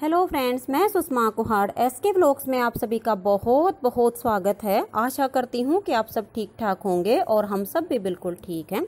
hello friends मैं Sushma Kuhad S के blogs में आप सभी का बहुत बहुत स्वागत है आशा करती हूँ कि आप सब ठीक ठाक होंगे और हम सब भी बिल्कुल ठीक हैं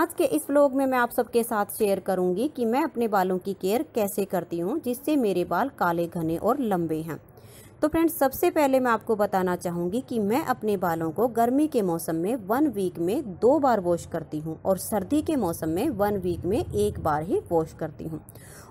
आज के इस ब्लॉग में मैं आप सबके साथ शेयर करूँगी कि मैं अपने बालों की केयर कैसे करती हूँ जिससे मेरे बाल काले घने और लंबे हैं तो फ्रेंड्स सबसे पहले मैं आपको बताना चाहूँगी कि मैं अपने बालों को गर्मी के मौसम में वन वीक में दो बार वॉश करती हूँ और सर्दी के मौसम में वन वीक में एक बार ही वॉश करती हूँ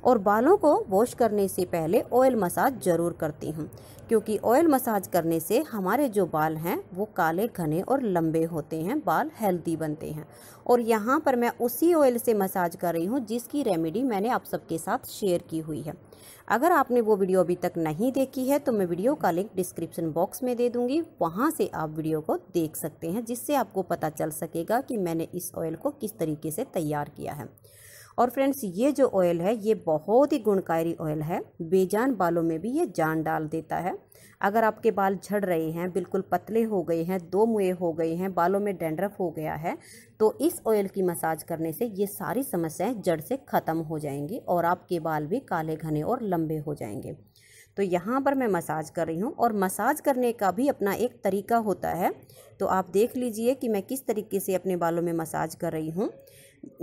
और बालों को वॉश करने से पहले ऑयल मसाज ज़रूर करती हूँ क्योंकि ऑयल मसाज करने से हमारे जो बाल हैं वो काले घने और लंबे होते हैं बाल हेल्दी बनते हैं और यहाँ पर मैं उसी ऑयल से मसाज कर रही हूँ जिसकी रेमेडी मैंने आप सबके साथ शेयर की हुई है अगर आपने वो वीडियो अभी तक नहीं देखी है तो मैं वीडियो का लिंक डिस्क्रिप्शन बॉक्स में दे दूँगी वहाँ से आप वीडियो को देख सकते हैं जिससे आपको पता चल सकेगा कि मैंने इस ऑयल को किस तरीके से तैयार किया है और फ्रेंड्स ये जो ऑयल है ये बहुत ही गुणकारी ऑयल है बेजान बालों में भी ये जान डाल देता है अगर आपके बाल झड़ रहे हैं बिल्कुल पतले हो गए हैं दो मुए हो गए हैं बालों में डेंड्रफ हो गया है तो इस ऑयल की मसाज करने से ये सारी समस्याएं जड़ से ख़त्म हो जाएंगी और आपके बाल भी काले घने और लंबे हो जाएंगे तो यहाँ पर मैं मसाज कर रही हूँ और मसाज करने का भी अपना एक तरीका होता है तो आप देख लीजिए कि मैं किस तरीके से अपने बालों में मसाज कर रही हूँ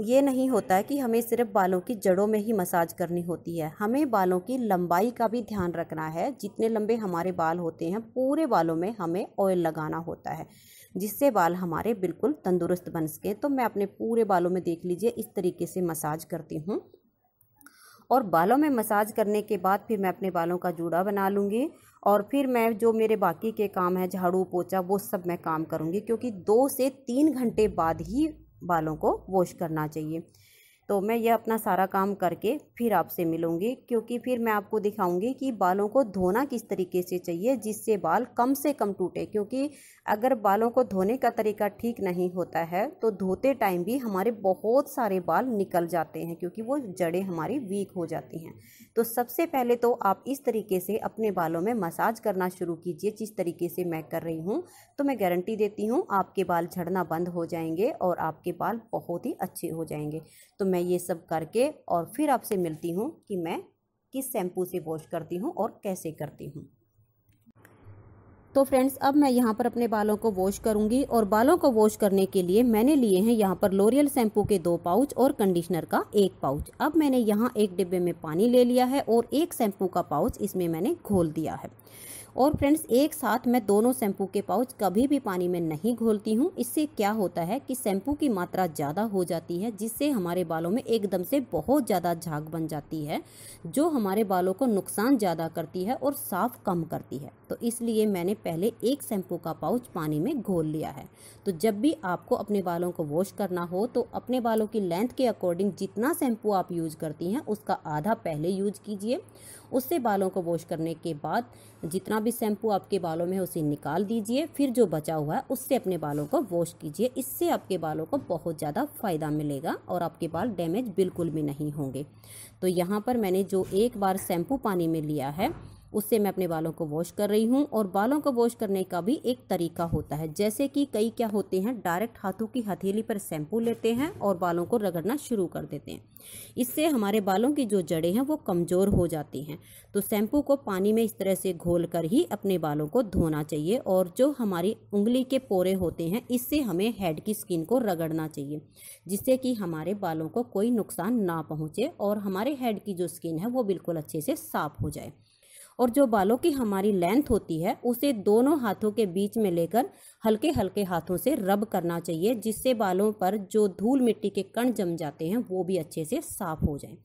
ये नहीं होता है कि हमें सिर्फ बालों की जड़ों में ही मसाज करनी होती है हमें बालों की लंबाई का भी ध्यान रखना है जितने लंबे हमारे बाल होते हैं पूरे बालों में हमें ऑयल लगाना होता है जिससे बाल हमारे बिल्कुल तंदुरुस्त बन सके तो मैं अपने पूरे बालों में देख लीजिए इस तरीके से मसाज करती हूँ और बालों में मसाज करने के बाद फिर मैं अपने बालों का जूड़ा बना लूँगी और फिर मैं जो मेरे बाकी के काम हैं झाड़ू पोछा वो सब मैं काम करूँगी क्योंकि दो से तीन घंटे बाद ही बालों को वॉश करना चाहिए तो मैं यह अपना सारा काम करके फिर आपसे मिलूँगी क्योंकि फिर मैं आपको दिखाऊँगी कि बालों को धोना किस तरीके से चाहिए जिससे बाल कम से कम टूटे क्योंकि अगर बालों को धोने का तरीका ठीक नहीं होता है तो धोते टाइम भी हमारे बहुत सारे बाल निकल जाते हैं क्योंकि वो जड़ें हमारी वीक हो जाती हैं तो सबसे पहले तो आप इस तरीके से अपने बालों में मसाज करना शुरू कीजिए जिस तरीके से मैं कर रही हूँ तो मैं गारंटी देती हूँ आपके बाल झड़ना बंद हो जाएंगे और आपके बाल बहुत ही अच्छे हो जाएंगे तो मैं ये सब करके और फिर आपसे मिलती हूँ कि मैं किस शैम्पू से वॉश करती हूँ और कैसे करती हूँ तो फ्रेंड्स अब मैं यहाँ पर अपने बालों को वॉश करूंगी और बालों को वॉश करने के लिए मैंने लिए हैं यहाँ पर लोरियल शैम्पू के दो पाउच और कंडीशनर का एक पाउच अब मैंने यहाँ एक डिब्बे में पानी ले लिया है और एक शैम्पू का पाउच इसमें मैंने घोल दिया है और फ्रेंड्स एक साथ मैं दोनों शैम्पू के पाउच कभी भी पानी में नहीं घोलती हूँ इससे क्या होता है कि शैम्पू की मात्रा ज़्यादा हो जाती है जिससे हमारे बालों में एकदम से बहुत ज़्यादा झाग बन जाती है जो हमारे बालों को नुकसान ज़्यादा करती है और साफ कम करती है तो इसलिए मैंने पहले एक शैम्पू का पाउच पानी में घोल लिया है तो जब भी आपको अपने बालों को वॉश करना हो तो अपने बालों की लेंथ के अकॉर्डिंग जितना शैम्पू आप यूज करती हैं उसका आधा पहले यूज कीजिए उससे बालों को वॉश करने के बाद जितना भी भी शैम्पू आपके बालों में उसे निकाल दीजिए फिर जो बचा हुआ है उससे अपने बालों को वॉश कीजिए इससे आपके बालों को बहुत ज़्यादा फ़ायदा मिलेगा और आपके बाल डैमेज बिल्कुल भी नहीं होंगे तो यहाँ पर मैंने जो एक बार शैम्पू पानी में लिया है उससे मैं अपने बालों को वॉश कर रही हूँ और बालों को वॉश करने का भी एक तरीका होता है जैसे कि कई क्या होते हैं डायरेक्ट हाथों की हथेली पर शैम्पू लेते हैं और बालों को रगड़ना शुरू कर देते हैं इससे हमारे बालों की जो जड़ें हैं वो कमज़ोर हो जाती हैं तो शैम्पू को पानी में इस तरह से घोल कर ही अपने बालों को धोना चाहिए और जो हमारी उंगली के पोरे होते हैं इससे हमें हेड की स्किन को रगड़ना चाहिए जिससे कि हमारे बालों को कोई नुकसान ना पहुँचे और हमारे हेड की जो स्किन है वो बिल्कुल अच्छे से साफ़ हो जाए और जो बालों की हमारी लेंथ होती है उसे दोनों हाथों के बीच में लेकर हल्के हल्के हाथों से रब करना चाहिए जिससे बालों पर जो धूल मिट्टी के कण जम जाते हैं वो भी अच्छे से साफ हो जाए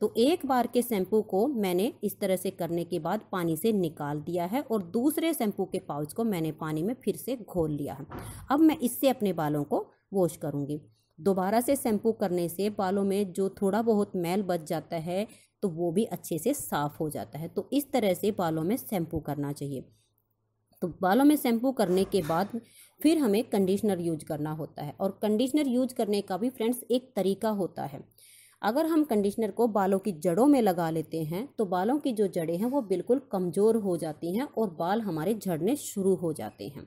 तो एक बार के शैम्पू को मैंने इस तरह से करने के बाद पानी से निकाल दिया है और दूसरे शैम्पू के पाउच को मैंने पानी में फिर से घोल लिया है अब मैं इससे अपने बालों को वॉश करूँगी दोबारा से शैम्पू करने से बालों में जो थोड़ा बहुत मैल बच जाता है तो वो भी अच्छे से साफ़ हो जाता है तो इस तरह से बालों में शैम्पू करना चाहिए तो बालों में शैम्पू करने के बाद फिर हमें कंडीशनर यूज करना होता है और कंडीशनर यूज करने का भी फ्रेंड्स एक तरीका होता है अगर हम कंडीशनर को बालों की जड़ों में लगा लेते हैं तो बालों की जो जड़ें हैं वो बिल्कुल कमज़ोर हो जाती हैं और बाल हमारे झड़ने शुरू हो जाते हैं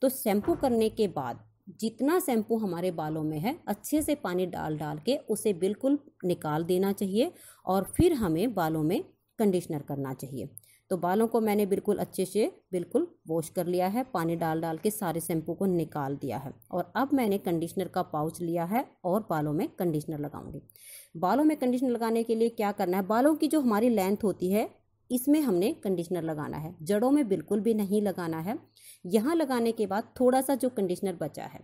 तो शैम्पू करने के बाद जितना शैम्पू हमारे बालों में है अच्छे से पानी डाल डाल के उसे बिल्कुल निकाल देना चाहिए और फिर हमें बालों में कंडीशनर करना चाहिए तो बालों को मैंने बिल्कुल अच्छे से बिल्कुल वॉश कर लिया है पानी डाल डाल के सारे शैम्पू को निकाल दिया है और अब मैंने कंडीशनर का पाउच लिया है और बालों में कंडीशनर लगाऊंगी बालों में कंडीशनर लगाने के लिए क्या करना है बालों की जो हमारी लेंथ होती है इसमें हमने कंडीशनर लगाना है जड़ों में बिल्कुल भी नहीं लगाना है यहाँ लगाने के बाद थोड़ा सा जो कंडीशनर बचा है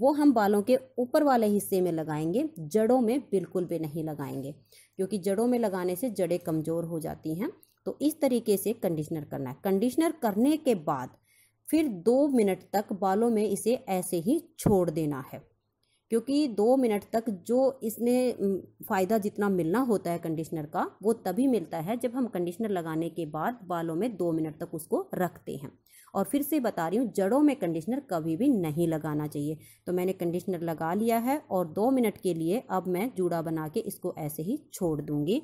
वो हम बालों के ऊपर वाले हिस्से में लगाएंगे जड़ों में बिल्कुल भी नहीं लगाएंगे क्योंकि जड़ों में लगाने से जड़ें कमज़ोर हो जाती हैं तो इस तरीके से कंडीशनर करना है कंडीशनर करने के बाद फिर दो मिनट तक बालों में इसे ऐसे ही छोड़ देना है क्योंकि दो मिनट तक जो इसने फ़ायदा जितना मिलना होता है कंडीशनर का वो तभी मिलता है जब हम कंडीशनर लगाने के बाद बालों में दो मिनट तक उसको रखते हैं और फिर से बता रही हूँ जड़ों में कंडीशनर कभी भी नहीं लगाना चाहिए तो मैंने कंडीशनर लगा लिया है और दो मिनट के लिए अब मैं जूड़ा बना के इसको ऐसे ही छोड़ दूँगी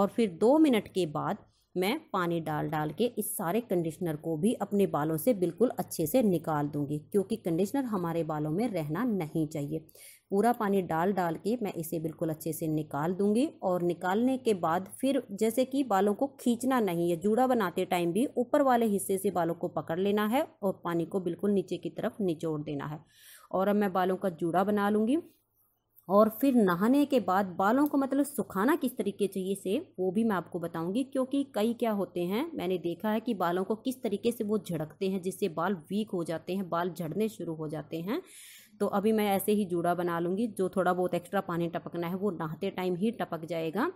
और फिर दो मिनट के बाद मैं पानी डाल डाल के इस सारे कंडीशनर को भी अपने बालों से बिल्कुल अच्छे से निकाल दूंगी क्योंकि कंडीशनर हमारे बालों में रहना नहीं चाहिए पूरा पानी डाल डाल के मैं इसे बिल्कुल अच्छे से निकाल दूंगी और निकालने के बाद फिर जैसे कि बालों को खींचना नहीं है जूड़ा बनाते टाइम भी ऊपर वाले हिस्से से बालों को पकड़ लेना है और पानी को बिल्कुल नीचे की तरफ निचोड़ देना है और अब मैं बालों का जूड़ा बना लूँगी और फिर नहाने के बाद बालों को मतलब सुखाना किस तरीके चाहिए से वो भी मैं आपको बताऊंगी क्योंकि कई क्या होते हैं मैंने देखा है कि बालों को किस तरीके से वो झड़कते हैं जिससे बाल वीक हो जाते हैं बाल झड़ने शुरू हो जाते हैं तो अभी मैं ऐसे ही जूड़ा बना लूँगी जो थोड़ा बहुत एक्स्ट्रा पानी टपकना है वो नहाते टाइम ही टपक जाएगा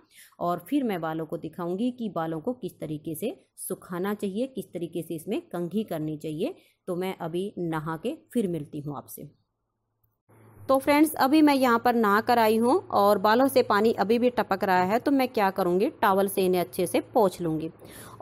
और फिर मैं बालों को दिखाऊंगी कि बालों को किस तरीके से सुखाना चाहिए किस तरीके से इसमें कंघी करनी चाहिए तो मैं अभी नहा के फिर मिलती हूँ आपसे तो फ्रेंड्स अभी मैं यहाँ पर नहा कर आई हूँ और बालों से पानी अभी भी टपक रहा है तो मैं क्या करूँगी टावल से इन्हें अच्छे से पोछ लूँगी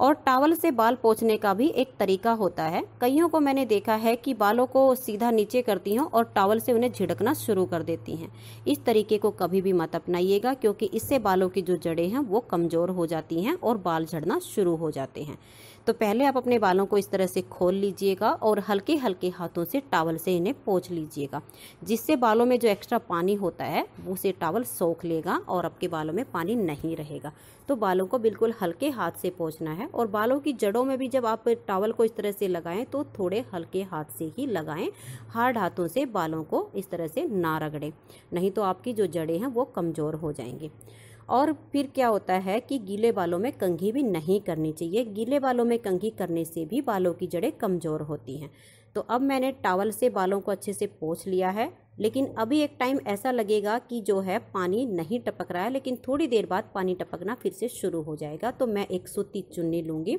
और टावल से बाल पोछने का भी एक तरीका होता है कईयों को मैंने देखा है कि बालों को सीधा नीचे करती हूँ और टावल से उन्हें झिड़कना शुरू कर देती हैं इस तरीके को कभी भी मत अपनाइएगा क्योंकि इससे बालों की जो जड़ें हैं वो कमज़ोर हो जाती हैं और बाल झड़ना शुरू हो जाते हैं तो पहले आप अपने बालों को इस तरह से खोल लीजिएगा और हल्के हल्के हाथों से टावल से इन्हें पोछ लीजिएगा जिससे बालों में जो एक्स्ट्रा पानी होता है उसे टावल सोख लेगा और आपके बालों में पानी नहीं रहेगा तो बालों को बिल्कुल हल्के हाथ से पोछना है और बालों की जड़ों में भी जब आप टावल को इस तरह से लगाएं तो थोड़े हल्के हाथ से ही लगाएं हार्ड हाथों से बालों को इस तरह से ना रगड़ें नहीं तो आपकी जो जड़ें हैं वो कमज़ोर हो जाएंगी और फिर क्या होता है कि गीले बालों में कंघी भी नहीं करनी चाहिए गीले बालों में कंघी करने से भी बालों की जड़ें कमज़ोर होती हैं तो अब मैंने टावल से बालों को अच्छे से पोछ लिया है लेकिन अभी एक टाइम ऐसा लगेगा कि जो है पानी नहीं टपक रहा है लेकिन थोड़ी देर बाद पानी टपकना फिर से शुरू हो जाएगा तो मैं एक सूती चुन्नी लूँगी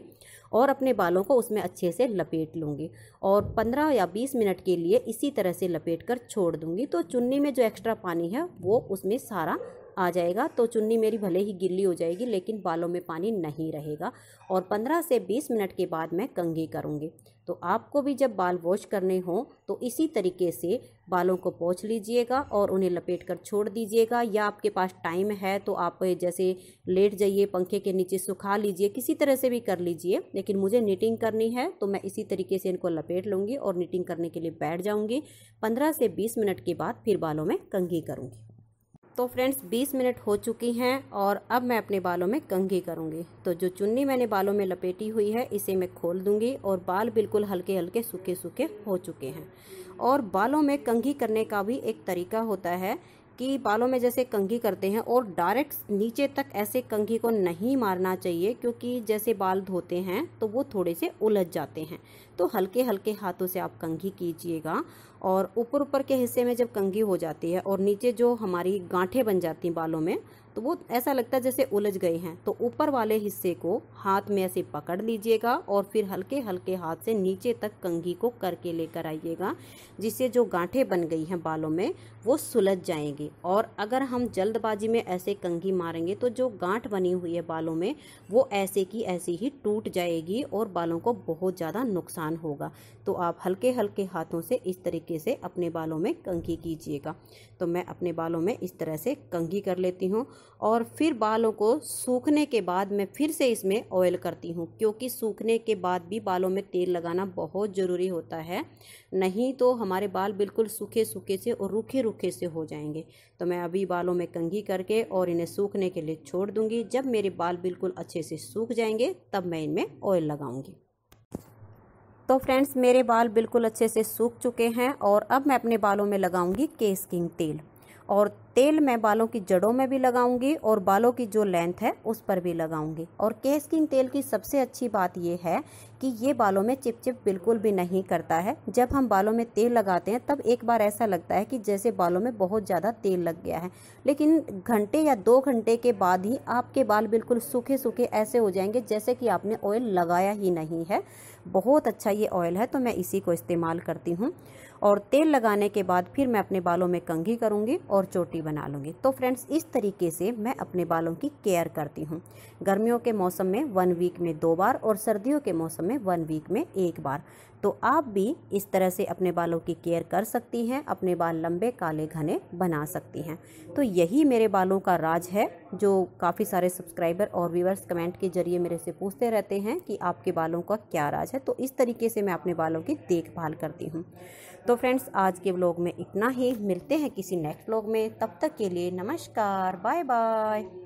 और अपने बालों को उसमें अच्छे से लपेट लूँगी और 15 या 20 मिनट के लिए इसी तरह से लपेट कर छोड़ दूँगी तो चुन्नी में जो एक्स्ट्रा पानी है वो उसमें सारा आ जाएगा तो चुन्नी मेरी भले ही गिल्ली हो जाएगी लेकिन बालों में पानी नहीं रहेगा और 15 से 20 मिनट के बाद मैं कंघी करूँगी तो आपको भी जब बाल वॉश करने हो तो इसी तरीके से बालों को पोच लीजिएगा और उन्हें लपेट कर छोड़ दीजिएगा या आपके पास टाइम है तो आप जैसे लेट जाइए पंखे के नीचे सुखा लीजिए किसी तरह से भी कर लीजिए लेकिन मुझे निटिंग करनी है तो मैं इसी तरीके से इनको लपेट लूँगी और निटिंग करने के लिए बैठ जाऊँगी पंद्रह से बीस मिनट के बाद फिर बालों में कंघी करूँगी तो फ्रेंड्स 20 मिनट हो चुकी हैं और अब मैं अपने बालों में कंघी करूँगी तो जो चुन्नी मैंने बालों में लपेटी हुई है इसे मैं खोल दूँगी और बाल बिल्कुल हल्के हल्के सूखे सूखे हो चुके हैं और बालों में कंघी करने का भी एक तरीका होता है कि बालों में जैसे कंघी करते हैं और डायरेक्ट नीचे तक ऐसे कंघी को नहीं मारना चाहिए क्योंकि जैसे बाल धोते हैं तो वो थोड़े से उलझ जाते हैं तो हल्के हल्के हाथों से आप कंघी कीजिएगा और ऊपर ऊपर के हिस्से में जब कंघी हो जाती है और नीचे जो हमारी गांठें बन जाती हैं बालों में तो वो ऐसा लगता है जैसे उलझ गए हैं तो ऊपर वाले हिस्से को हाथ में ऐसे पकड़ लीजिएगा और फिर हल्के हल्के हाथ से नीचे तक कंघी को करके लेकर आइएगा जिससे जो गांठें बन गई हैं बालों में वो सुलझ जाएंगी और अगर हम जल्दबाजी में ऐसे कंघी मारेंगे तो जो गांठ बनी हुई है बालों में वो ऐसे की ऐसी ही टूट जाएगी और बालों को बहुत ज़्यादा नुकसान होगा तो आप हल्के हल्के हाथों से इस तरीके तरीके से अपने बालों में कंघी कीजिएगा तो मैं अपने बालों में इस तरह से कंघी कर लेती हूँ और फिर बालों को सूखने के बाद मैं फिर से इसमें ऑयल करती हूँ क्योंकि सूखने के बाद भी बालों में तेल लगाना बहुत ज़रूरी होता है नहीं तो हमारे बाल बिल्कुल सूखे सूखे से और रूखे रूखे से हो जाएंगे तो मैं अभी बालों में कंघी करके और इन्हें सूखने के लिए छोड़ दूँगी जब मेरे बाल बिल्कुल अच्छे से सूख जाएंगे तब मैं इनमें ऑयल लगाऊँगी तो फ्रेंड्स मेरे बाल बिल्कुल अच्छे से सूख चुके हैं और अब मैं अपने बालों में लगाऊंगी केस किंग तेल और तेल मैं बालों की जड़ों में भी लगाऊंगी और बालों की जो लेंथ है उस पर भी लगाऊंगी और केस किंग तेल की सबसे अच्छी बात यह है कि ये बालों में चिपचिप बिल्कुल भी नहीं करता है जब हम बालों में तेल लगाते हैं तब एक बार ऐसा लगता है कि जैसे बालों में बहुत ज़्यादा तेल लग गया है लेकिन घंटे या दो घंटे के बाद ही आपके बाल बिल्कुल सूखे सूखे ऐसे हो जाएंगे जैसे कि आपने ऑयल लगाया ही नहीं है बहुत अच्छा ये ऑयल है तो मैं इसी को इस्तेमाल करती हूँ और तेल लगाने के बाद फिर मैं अपने बालों में कंघी करूँगी और चोटी बड़ी बना लूँगी तो फ्रेंड्स इस तरीके से मैं अपने बालों की केयर करती हूँ गर्मियों के मौसम में वन वीक में दो बार और सर्दियों के मौसम में वन वीक में एक बार तो आप भी इस तरह से अपने बालों की केयर कर सकती हैं अपने बाल लंबे काले घने बना सकती हैं तो यही मेरे बालों का राज है जो काफ़ी सारे सब्सक्राइबर और व्यूवर्स कमेंट के ज़रिए मेरे से पूछते रहते हैं कि आपके बालों का क्या राज है तो इस तरीके से मैं अपने बालों की देखभाल करती हूँ तो फ्रेंड्स आज के ब्लॉग में इतना ही मिलते हैं किसी नेक्स्ट ब्लॉग में तब तक के लिए नमस्कार बाय बाय